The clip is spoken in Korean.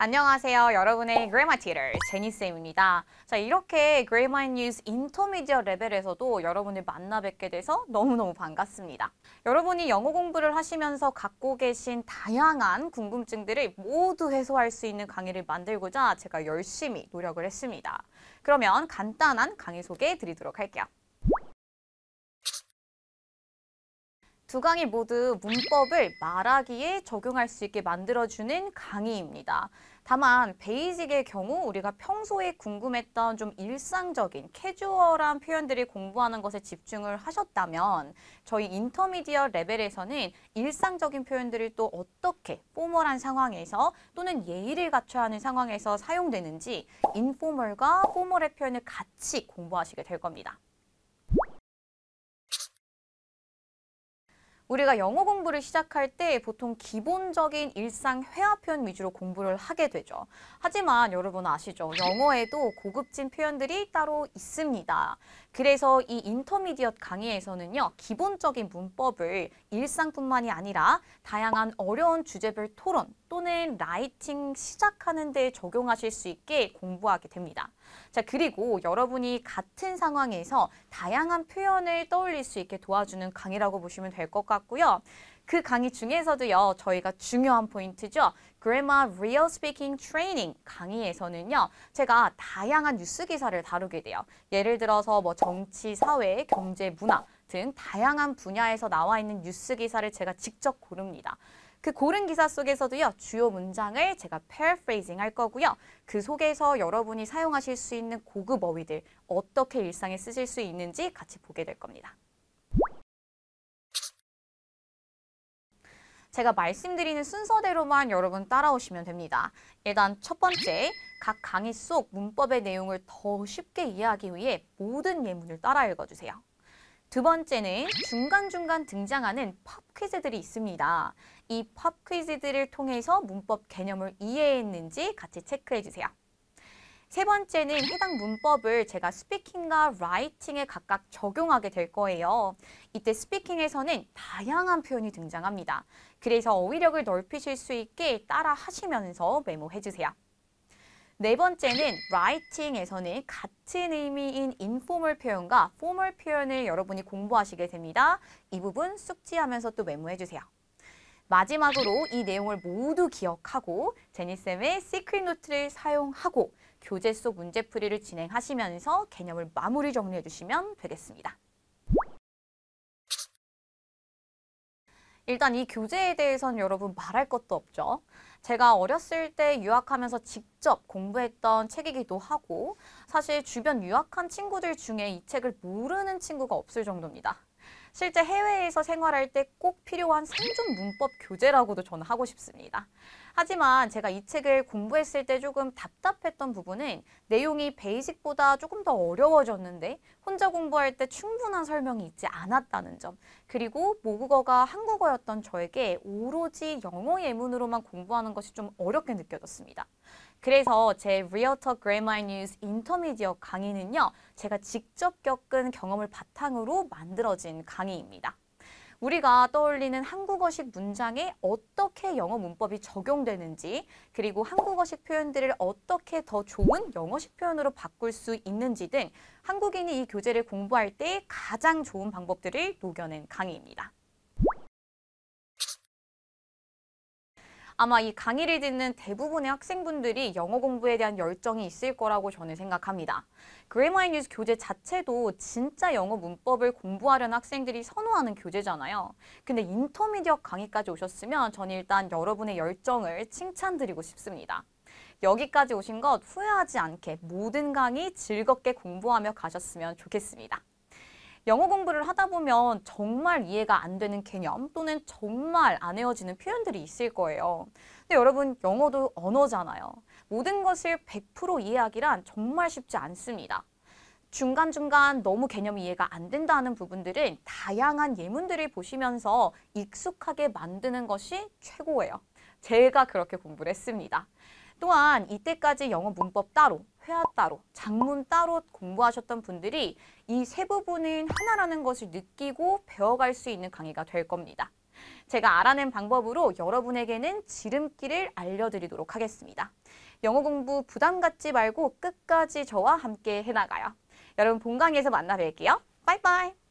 안녕하세요. 여러분의 그래마 티터 제니쌤입니다. 자, 이렇게 그래마 뉴스 인터미디어 레벨에서도 여러분을 만나 뵙게 돼서 너무너무 반갑습니다. 여러분이 영어 공부를 하시면서 갖고 계신 다양한 궁금증들을 모두 해소할 수 있는 강의를 만들고자 제가 열심히 노력을 했습니다. 그러면 간단한 강의 소개해 드리도록 할게요. 두 강의 모두 문법을 말하기에 적용할 수 있게 만들어주는 강의입니다. 다만 베이직의 경우 우리가 평소에 궁금했던 좀 일상적인 캐주얼한 표현들이 공부하는 것에 집중을 하셨다면 저희 인터미디어 레벨에서는 일상적인 표현들이 또 어떻게 포멀한 상황에서 또는 예의를 갖춰야 하는 상황에서 사용되는지 인포멀과 포멀의 표현을 같이 공부하시게 될 겁니다. 우리가 영어 공부를 시작할 때 보통 기본적인 일상 회화 표현 위주로 공부를 하게 되죠. 하지만 여러분 아시죠? 영어에도 고급진 표현들이 따로 있습니다. 그래서 이 인터미디엇 강의에서는요. 기본적인 문법을 일상뿐만이 아니라 다양한 어려운 주제별 토론, 또는 라이팅 시작하는 데 적용하실 수 있게 공부하게 됩니다. 자, 그리고 여러분이 같은 상황에서 다양한 표현을 떠올릴 수 있게 도와주는 강의라고 보시면 될 것 같고요. 그 강의 중에서도요, 저희가 중요한 포인트죠. Grammar Real Speaking Training 강의에서는요, 제가 다양한 뉴스 기사를 다루게 돼요. 예를 들어서 뭐 정치, 사회, 경제, 문화 등 다양한 분야에서 나와 있는 뉴스 기사를 제가 직접 고릅니다. 그 고른 기사 속에서도요. 주요 문장을 제가 paraphrasing 할 거고요. 그 속에서 여러분이 사용하실 수 있는 고급 어휘들 어떻게 일상에 쓰실 수 있는지 같이 보게 될 겁니다. 제가 말씀드리는 순서대로만 여러분 따라오시면 됩니다. 일단 첫 번째, 각 강의 속 문법의 내용을 더 쉽게 이해하기 위해 모든 예문을 따라 읽어주세요. 두 번째는 중간중간 등장하는 팝 퀴즈들이 있습니다. 이 팝 퀴즈들을 통해서 문법 개념을 이해했는지 같이 체크해주세요. 세 번째는 해당 문법을 제가 스피킹과 라이팅에 각각 적용하게 될 거예요. 이때 스피킹에서는 다양한 표현이 등장합니다. 그래서 어휘력을 넓히실 수 있게 따라 하시면서 메모해주세요. 네 번째는 라이팅에서는 같은 의미인 인포멀 표현과 포멀 표현을 여러분이 공부하시게 됩니다. 이 부분 숙지하면서 또 메모해 주세요. 마지막으로 이 내용을 모두 기억하고 제니쌤의 시크릿 노트를 사용하고 교재 속 문제풀이를 진행하시면서 개념을 마무리 정리해 주시면 되겠습니다. 일단 이 교재에 대해선 여러분 말할 것도 없죠. 제가 어렸을 때 유학하면서 직접 공부했던 책이기도 하고 사실 주변 유학한 친구들 중에 이 책을 모르는 친구가 없을 정도입니다. 실제 해외에서 생활할 때 꼭 필요한 생존 문법 교재라고도 저는 하고 싶습니다. 하지만 제가 이 책을 공부했을 때 조금 답답했던 부분은 내용이 베이직보다 조금 더 어려워졌는데 혼자 공부할 때 충분한 설명이 있지 않았다는 점 그리고 모국어가 한국어였던 저에게 오로지 영어 예문으로만 공부하는 것이 좀 어렵게 느껴졌습니다. 그래서 제 리어터 그래마이 뉴스 인터미디어 강의는요. 제가 직접 겪은 경험을 바탕으로 만들어진 강의입니다. 우리가 떠올리는 한국어식 문장에 어떻게 영어 문법이 적용되는지 그리고 한국어식 표현들을 어떻게 더 좋은 영어식 표현으로 바꿀 수 있는지 등 한국인이 이 교재를 공부할 때 가장 좋은 방법들을 녹여낸 강의입니다. 아마 이 강의를 듣는 대부분의 학생분들이 영어 공부에 대한 열정이 있을 거라고 저는 생각합니다. 그레마인 뉴스 교재 자체도 진짜 영어 문법을 공부하려는 학생들이 선호하는 교재잖아요. 근데 인터미디어 강의까지 오셨으면 저는 일단 여러분의 열정을 칭찬드리고 싶습니다. 여기까지 오신 것 후회하지 않게 모든 강의 즐겁게 공부하며 가셨으면 좋겠습니다. 영어 공부를 하다 보면 정말 이해가 안 되는 개념 또는 정말 안 헤어지는 표현들이 있을 거예요. 근데 여러분 영어도 언어잖아요. 모든 것을 100% 이해하기란 정말 쉽지 않습니다. 중간중간 너무 개념이 이해가 안 된다는 부분들은 다양한 예문들을 보시면서 익숙하게 만드는 것이 최고예요. 제가 그렇게 공부를 했습니다. 또한 이때까지 영어 문법 따로, 회화 따로, 작문 따로 공부하셨던 분들이 이 세 부분은 하나라는 것을 느끼고 배워갈 수 있는 강의가 될 겁니다. 제가 알아낸 방법으로 여러분에게는 지름길을 알려드리도록 하겠습니다. 영어 공부 부담 갖지 말고 끝까지 저와 함께 해나가요. 여러분 본강의에서 만나 뵐게요. 빠이빠이!